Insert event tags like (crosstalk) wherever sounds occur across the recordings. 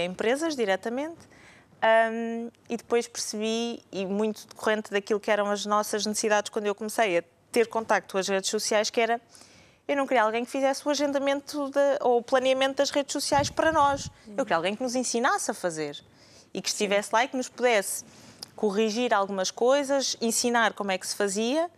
a empresas diretamente. Um, e depois percebi, e muito decorrente daquilo que eram as nossas necessidades quando eu comecei a ter contacto com as redes sociais, que era eu não queria alguém que fizesse o agendamento de, ou o planeamento das redes sociais para nós. Eu queria alguém que nos ensinasse a fazer e que estivesse Sim. lá e que nos pudesse corrigir algumas coisas, ensinar como é que se fazia.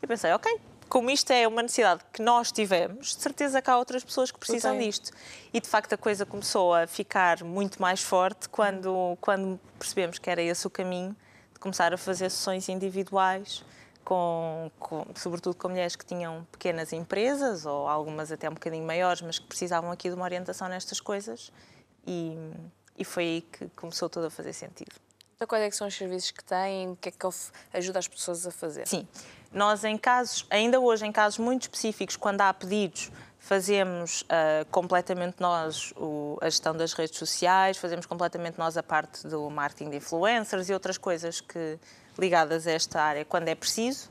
E pensei, ok, como isto é uma necessidade que nós tivemos, de certeza que há outras pessoas que precisam disto. E de facto a coisa começou a ficar muito mais forte quando, quando percebemos que era esse o caminho de começar a fazer sessões individuais. Com, com, sobretudo com mulheres que tinham pequenas empresas ou algumas até um bocadinho maiores, mas que precisavam aqui de uma orientação nestas coisas e, e foi aí que começou tudo a fazer sentido. Então, quais é são os serviços que têm? O que é que ajuda as pessoas a fazer? Sim, nós, em casos, ainda hoje, em casos muito específicos, quando há pedidos, fazemos uh, completamente nós o, a gestão das redes sociais, fazemos completamente nós a parte do marketing de influencers e outras coisas que ligadas a esta área quando é preciso,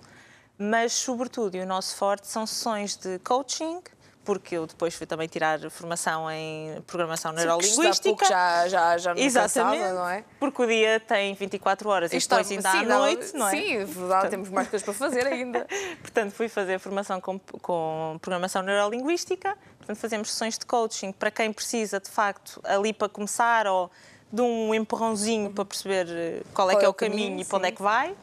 mas sobretudo e o nosso forte são sessões de coaching, porque eu depois fui também tirar formação em programação neurolinguística. Sim, já, já, já me Exatamente, não é? Porque o dia tem 24 horas e, e depois ainda sim, à noite, não, não é? Sim, é verdade, temos mais coisas para fazer ainda. (laughs) Portanto, fui fazer formação com, com programação neurolinguística. Portanto, fazemos sessões de coaching para quem precisa, de facto, ali para começar ou de um empurrãozinho uhum. para perceber eh, qual é qual que é, é o caminho, caminho e para onde é que vai.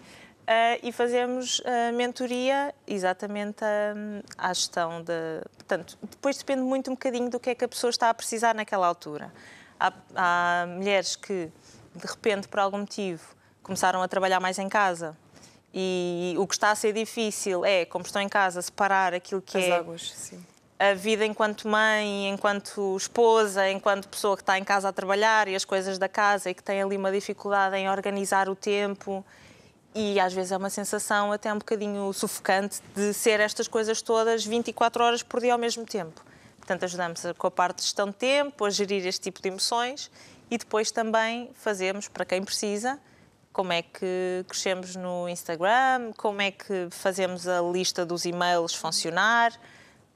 Uh, e fazemos uh, mentoria exatamente uh, à gestão de. Portanto, depois depende muito um bocadinho do que é que a pessoa está a precisar naquela altura. Há, há mulheres que, de repente, por algum motivo, começaram a trabalhar mais em casa. E o que está a ser difícil é, como estão em casa, separar aquilo que As é águas, sim. a vida enquanto mãe, enquanto esposa, enquanto pessoa que está em casa a trabalhar e as coisas da casa e que tem ali uma dificuldade em organizar o tempo e às vezes é uma sensação até um bocadinho sufocante de ser estas coisas todas 24 horas por dia ao mesmo tempo. Portanto, ajudamos com a parte de gestão de tempo, a gerir este tipo de emoções e depois também fazemos, para quem precisa, como é que crescemos no Instagram, como é que fazemos a lista dos e-mails funcionar,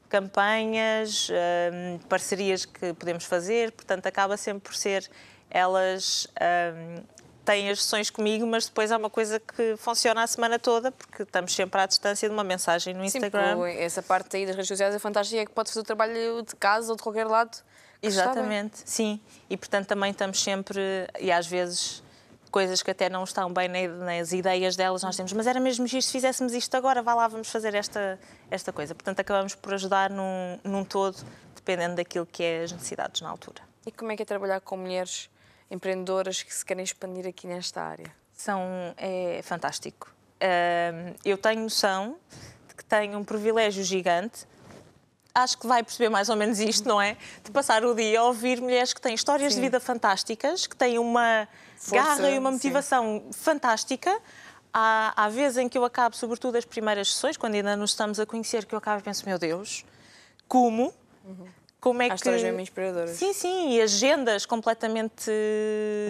campanhas, hum, parcerias que podemos fazer. Portanto, acaba sempre por ser elas hum, têm as sessões comigo, mas depois há uma coisa que funciona a semana toda, porque estamos sempre à distância de uma mensagem no Instagram. Sim, essa parte aí das redes sociais é fantástica, é que pode fazer o trabalho de casa ou de qualquer lado. Exatamente, sim. E portanto também estamos sempre, e às vezes coisas que até não estão bem nas ideias delas, nós temos, mas era mesmo isto? se fizéssemos isto agora, vá lá, vamos fazer esta, esta coisa. Portanto, acabamos por ajudar num, num todo, dependendo daquilo que é as necessidades na altura. E como é que é trabalhar com mulheres empreendedoras que se querem expandir aqui nesta área? São, é fantástico. Uh, eu tenho noção de que tenho um privilégio gigante. Acho que vai perceber mais ou menos isto, não é? De passar o dia a ouvir mulheres que têm histórias sim. de vida fantásticas, que têm uma Força, garra e uma motivação sim. fantástica. Há, há vezes em que eu acabo, sobretudo as primeiras sessões, quando ainda nos estamos a conhecer, que eu acabo e penso, meu Deus, como? Uhum como é Há que. mesmo inspiradoras. Sim, sim, e agendas completamente.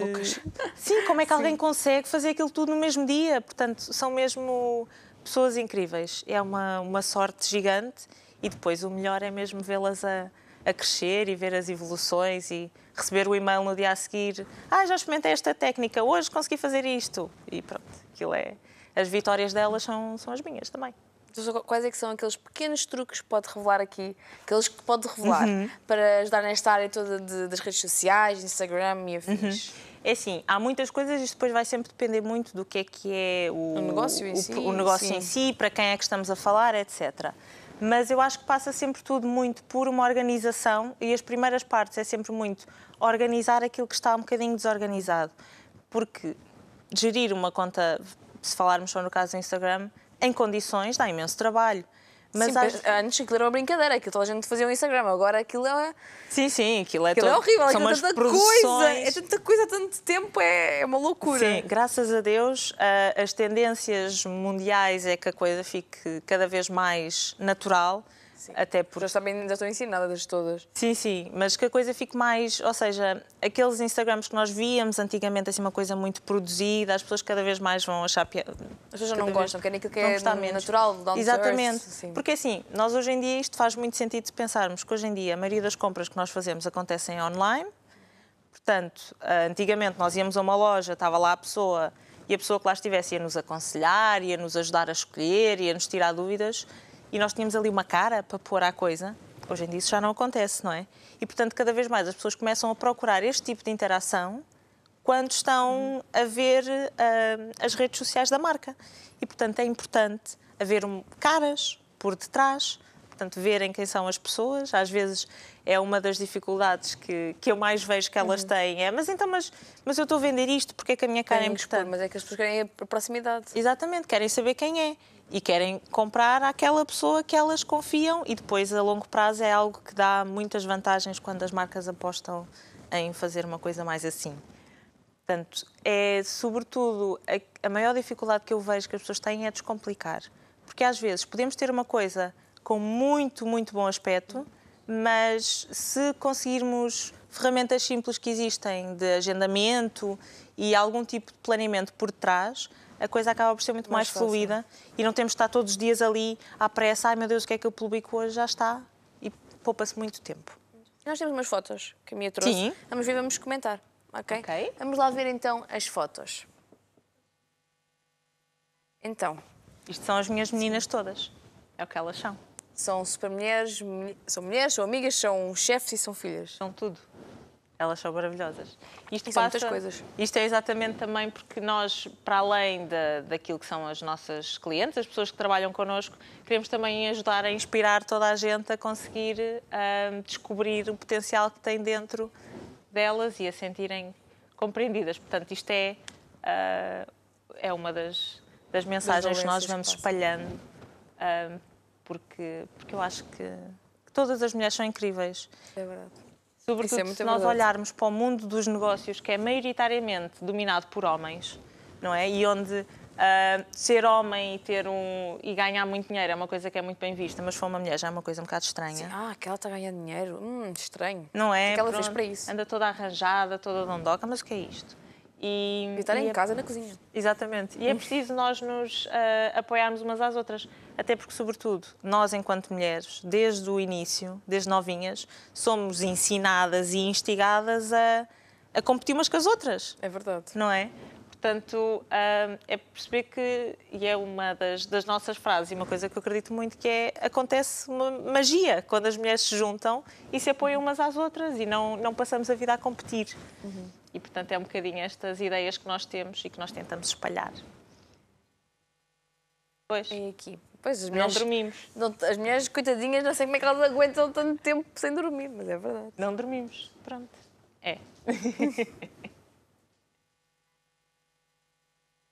Lucas. Sim, como é que sim. alguém consegue fazer aquilo tudo no mesmo dia? Portanto, são mesmo pessoas incríveis. É uma, uma sorte gigante e depois o melhor é mesmo vê-las a, a crescer e ver as evoluções e receber o e-mail no dia a seguir. Ah, já experimentei esta técnica, hoje consegui fazer isto. E pronto, aquilo é. As vitórias delas são, são as minhas também. Então, quais é que são aqueles pequenos truques que pode revelar aqui, aqueles que pode revelar uhum. para ajudar nesta área toda de, das redes sociais, Instagram e afins? Uhum. É assim, há muitas coisas e depois vai sempre depender muito do que é que é o, o negócio, em, o, si, o negócio em si, para quem é que estamos a falar, etc. Mas eu acho que passa sempre tudo muito por uma organização e as primeiras partes é sempre muito organizar aquilo que está um bocadinho desorganizado. Porque gerir uma conta, se falarmos só no caso do Instagram, em condições dá imenso trabalho. Mas sim, antes aquilo era uma brincadeira, aquilo toda a gente fazia um Instagram, agora aquilo é. Sim, sim, aquilo é, aquilo é todo... é horrível, São aquilo é tanta produções... coisa, é tanta coisa, tanto tempo, é, é, uma loucura. Sim, graças a Deus as tendências mundiais é que a coisa fique cada vez mais natural Sim. Até porque... já também ainda estão das todas. Sim, sim, mas que a coisa fique mais... Ou seja, aqueles Instagrams que nós víamos antigamente, assim, uma coisa muito produzida, as pessoas cada vez mais vão achar... Piada. As pessoas já não gostam, querem aquilo que é natural, down Exatamente. Earth, assim. porque assim, nós hoje em dia, isto faz muito sentido pensarmos que hoje em dia a maioria das compras que nós fazemos acontecem online, Portanto, ah, antigamente nós íamos a uma loja, estava lá a pessoa e a pessoa que lá estivesse ia nos aconselhar, ia nos ajudar a escolher, ia nos tirar dúvidas e nós tínhamos ali uma cara para pôr à coisa, hoje em dia isso já não acontece, não é? E portanto, cada vez mais as pessoas começam a procurar este tipo de interação quando estão a ver uh, as redes sociais da marca. E portanto, é importante haver um, caras por detrás, portanto, verem quem são as pessoas. Às vezes é uma das dificuldades que, que eu mais vejo que elas uhum. têm. É, mas então, mas, mas eu estou a vender isto, porque é que a minha cara é importante? Expor, mas é que as pessoas querem a proximidade. Exatamente, querem saber quem é e querem comprar aquela pessoa que elas confiam e depois a longo prazo é algo que dá muitas vantagens quando as marcas apostam em fazer uma coisa mais assim. Portanto, é sobretudo a, a maior dificuldade que eu vejo que as pessoas têm é descomplicar, porque às vezes podemos ter uma coisa com muito, muito bom aspecto, mas se conseguirmos ferramentas simples que existem de agendamento e algum tipo de planeamento por trás, a coisa acaba por ser muito mais, mais fluida e não temos de estar todos os dias ali à pressa, ai meu Deus, o que é que eu publico hoje? Já está. E poupa-se muito tempo. Nós temos umas fotos que a minha trouxe. Sim. Vamos ver, vamos comentar. Okay? ok? Vamos lá ver então as fotos. Então. Isto são as minhas meninas todas. É o que elas são. São super mulheres, são mulheres, são amigas, são chefes e são filhas. São tudo. Elas são maravilhosas. Isto e passa, muitas coisas. Isto é exatamente também porque nós, para além da, daquilo que são as nossas clientes, as pessoas que trabalham connosco, queremos também ajudar a inspirar toda a gente a conseguir um, descobrir o potencial que tem dentro delas e a sentirem compreendidas. Portanto, isto é, uh, é uma das, das mensagens das que nós vamos espalhando, um, porque, porque eu acho que, que todas as mulheres são incríveis. É verdade. É Sobretudo é se nós olharmos para o mundo dos negócios, que é maioritariamente dominado por homens, não é? E onde Uh, ser homem e ter um e ganhar muito dinheiro é uma coisa que é muito bem vista, mas foi uma mulher já é uma coisa um bocado estranha. Sim. Ah, aquela está ganhando dinheiro, hum, estranho. Não é? O que é ela Pronto. fez para isso? Anda toda arranjada, toda dondoca, mas o que é isto? E, Evitar em é, casa, na cozinha. Exatamente. E é preciso nós nos uh, apoiarmos umas às outras. Até porque, sobretudo, nós, enquanto mulheres, desde o início, desde novinhas, somos ensinadas e instigadas a, a competir umas com as outras. É verdade. Não é? Portanto, uh, é perceber que, e é uma das, das nossas frases, e uma coisa que eu acredito muito, que é acontece uma magia quando as mulheres se juntam e se apoiam umas às outras e não, não passamos a vida a competir. Uhum. E, portanto, é um bocadinho estas ideias que nós temos e que nós tentamos espalhar. Pois. É aqui. Pois, as mulheres, não dormimos. Não, as mulheres, coitadinhas, não sei como é que elas aguentam tanto tempo sem dormir, mas é verdade. Não dormimos. Pronto. É. (laughs)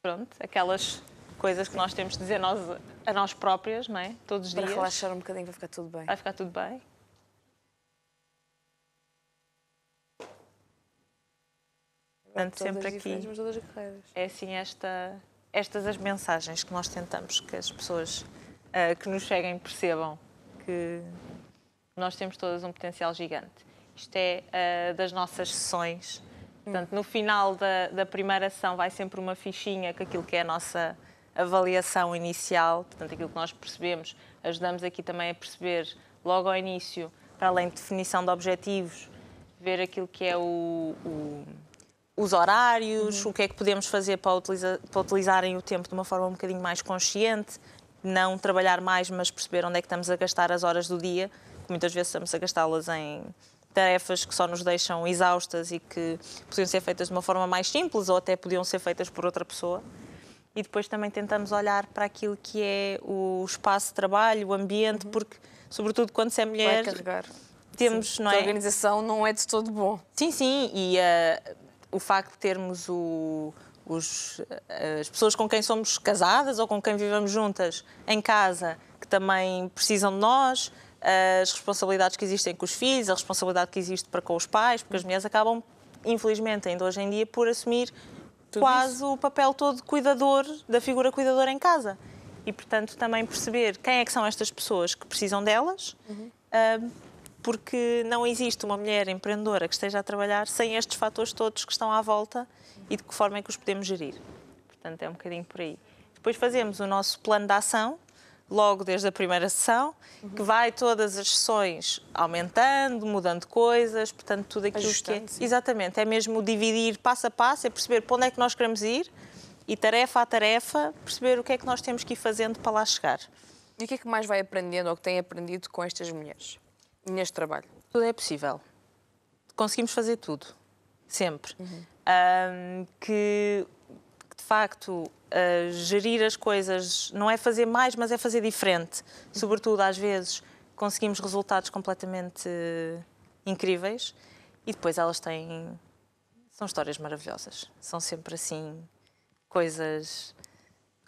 Pronto, aquelas coisas que nós temos de dizer nós, a nós próprias, não é? Todos os dias. Para relaxar um bocadinho vai ficar tudo bem. Vai ficar tudo bem. Portanto, sempre aqui. Mas todas é assim esta, estas as mensagens que nós tentamos que as pessoas uh, que nos seguem percebam que nós temos todas um potencial gigante. Isto é uh, das nossas sessões. Portanto, no final da, da primeira ação vai sempre uma fichinha com aquilo que é a nossa avaliação inicial, portanto, aquilo que nós percebemos. Ajudamos aqui também a perceber, logo ao início, para além de definição de objetivos, ver aquilo que é o, o os horários, uhum. o que é que podemos fazer para, para utilizarem o tempo de uma forma um bocadinho mais consciente, não trabalhar mais, mas perceber onde é que estamos a gastar as horas do dia, que muitas vezes estamos a gastá-las em tarefas que só nos deixam exaustas e que podiam ser feitas de uma forma mais simples ou até podiam ser feitas por outra pessoa. E depois também tentamos olhar para aquilo que é o espaço de trabalho, o ambiente, uhum. porque, sobretudo quando se é mulher. Vai carregar. Temos, sim. não é? A organização não é de todo bom. Sim, sim, e uh, o facto de termos o, os, as pessoas com quem somos casadas ou com quem vivemos juntas em casa, que também precisam de nós, as responsabilidades que existem com os filhos, a responsabilidade que existe para com os pais, porque as mulheres acabam, infelizmente, ainda hoje em dia, por assumir Tudo quase isso? o papel todo de cuidador, da figura cuidadora em casa. E, portanto, também perceber quem é que são estas pessoas que precisam delas, uhum. uh, porque não existe uma mulher empreendedora que esteja a trabalhar sem estes fatores todos que estão à volta e de que forma é que os podemos gerir. Portanto, é um bocadinho por aí. Depois fazemos o nosso plano de ação, logo desde a primeira sessão, uhum. que vai todas as sessões aumentando, mudando coisas, portanto, tudo aquilo Ajustante, que é. Sim. Exatamente, é mesmo dividir passo a passo, é perceber para onde é que nós queremos ir e, tarefa a tarefa, perceber o que é que nós temos que ir fazendo para lá chegar. E o que é que mais vai aprendendo ou que tem aprendido com estas mulheres? neste trabalho? Tudo é possível. Conseguimos fazer tudo, sempre. Uhum. Um, que, de facto, uh, gerir as coisas não é fazer mais, mas é fazer diferente. Uhum. Sobretudo, às vezes, conseguimos resultados completamente uh, incríveis e depois elas têm. São histórias maravilhosas. São sempre assim, coisas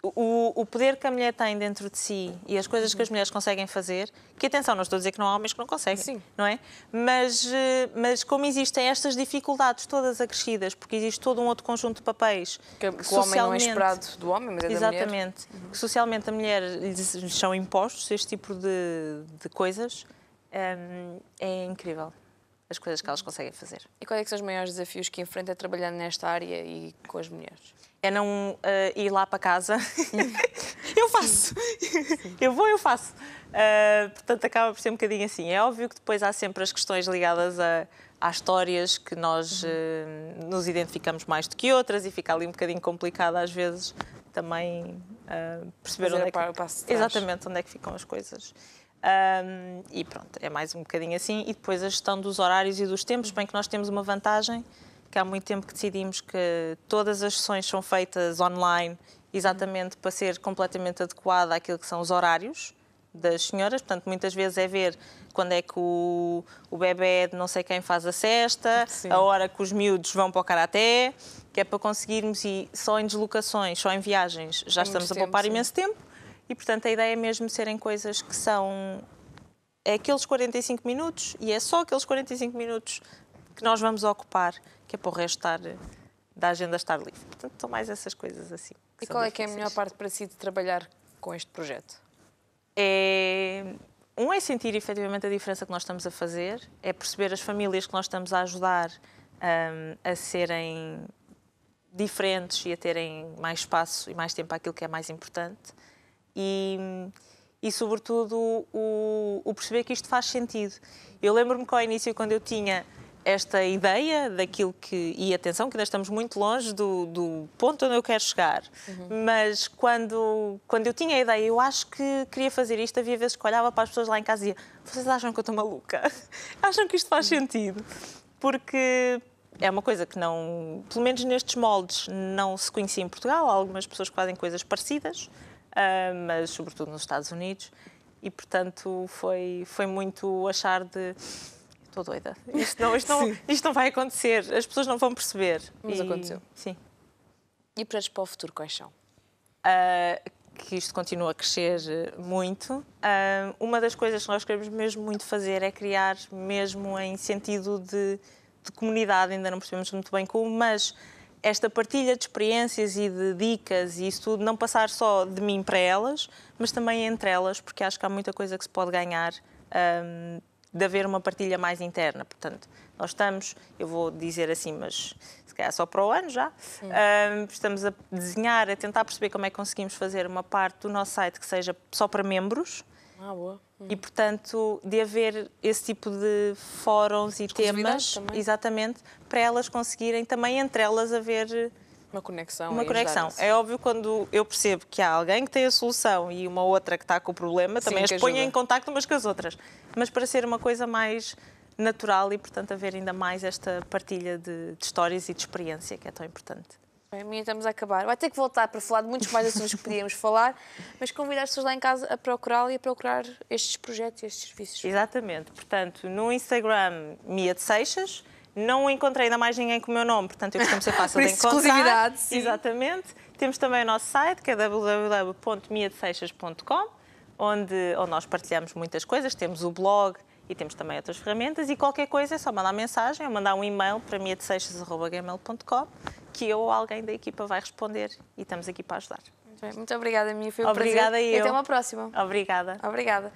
o, o, poder que a mulher tem dentro de si e as coisas que as mulheres conseguem fazer, que atenção, não estou a dizer que não há homens que não conseguem, Sim. não é? Mas, eh, mas como existem estas dificuldades todas acrescidas, porque existe todo um outro conjunto de papéis que, que o homem não é esperado do homem, mas é Exatamente. Uhum. Que socialmente a mulher lhes são impostos este tipo de, de coisas, hum, é incrível as coisas que elas conseguem fazer. E quais é são os maiores desafios que enfrenta trabalhando nesta área e com as mulheres? É não uh, ir lá para casa. (laughs) eu faço. eu vou, eu faço. Uh, portanto, acaba por ser um bocadinho assim. É óbvio que depois há sempre as questões ligadas a, há histórias que nós uh, nos identificamos mais do que outras e fica ali um bocadinho complicado às vezes também uh, perceber onde é que... Exatamente, onde é que ficam as coisas. Um, e pronto, é mais um bocadinho assim. E depois a gestão dos horários e dos tempos, bem que nós temos uma vantagem, que há muito tempo que decidimos que todas as sessões são feitas online, exatamente para ser completamente adequada àquilo que são os horários das senhoras, portanto, muitas vezes é ver quando é que o, o bebê é de não sei quem faz a cesta, Sim. a hora que os miúdos vão para o karaté, que é para conseguirmos e só em deslocações, só em viagens, já Tem estamos a poupar tempo, imenso tempo e, portanto, a ideia é mesmo serem coisas que são é aqueles 45 minutos e é só aqueles 45 minutos que nós vamos ocupar, que é para o resto estar, da agenda estar livre. Portanto, são mais essas coisas assim. E qual é que é a melhor parte para si de trabalhar com este projeto? É... Um é sentir efetivamente a diferença que nós estamos a fazer, é perceber as famílias que nós estamos a ajudar um, a serem diferentes e a terem mais espaço e mais tempo àquilo que é mais importante e, e sobretudo, o, o perceber que isto faz sentido. Eu lembro-me que ao início, quando eu tinha esta ideia daquilo que. E atenção, que ainda estamos muito longe do, do ponto onde eu quero chegar. Uhum. Mas quando, quando eu tinha a ideia, eu acho que queria fazer isto, havia vezes que olhava para as pessoas lá em casa e dizia: Vocês acham que eu estou maluca? (laughs) acham que isto faz uhum. sentido? Porque. É uma coisa que não, pelo menos nestes moldes, não se conhecia em Portugal. Há algumas pessoas que fazem coisas parecidas, uh, mas sobretudo nos Estados Unidos. E, portanto, foi, foi muito achar de. Estou doida. Isto não, isto, não, (laughs) isto não vai acontecer. As pessoas não vão perceber. Mas e... aconteceu. Sim. E para o futuro quais são? Uh, que isto continua a crescer muito. Uh, uma das coisas que nós queremos mesmo muito fazer é criar, mesmo em sentido de, de comunidade, ainda não percebemos muito bem como, mas esta partilha de experiências e de dicas e isso tudo não passar só de mim para elas, mas também entre elas, porque acho que há muita coisa que se pode ganhar um, de haver uma partilha mais interna. Portanto, nós estamos, eu vou dizer assim, mas se calhar só para o ano já, um, estamos a desenhar, a tentar perceber como é que conseguimos fazer uma parte do nosso site que seja só para membros, ah, boa. Hum. E, portanto, de haver esse tipo de fóruns e temas, também. exatamente, para elas conseguirem também entre elas haver uma conexão. Uma conexão. É óbvio quando eu percebo que há alguém que tem a solução e uma outra que está com o problema, também as ponho em contacto umas com as outras. Mas para ser uma coisa mais natural e, portanto, haver ainda mais esta partilha de, de histórias e de experiência que é tão importante. A minha estamos a acabar. Vai ter que voltar para falar de muitos mais assuntos que podíamos falar, mas convidar as pessoas lá em casa a procurá-lo e a procurar estes projetos e estes serviços. Exatamente. Portanto, no Instagram, Mia de Seixas, não encontrei ainda mais ninguém com o meu nome, portanto eu costumo ser (laughs) fácil de encontrar. exclusividade, sim. Exatamente. Temos também o nosso site, que é www.miadeseixas.com, onde, onde nós partilhamos muitas coisas. Temos o blog e temos também outras ferramentas. E qualquer coisa é só mandar mensagem ou mandar um e-mail para miadeseixas.gmail.com que eu ou alguém da equipa vai responder e estamos aqui para ajudar. Muito, bem. Muito obrigada, minha. Foi um Obrigada prazer. eu. E até uma próxima. Obrigada. Obrigada.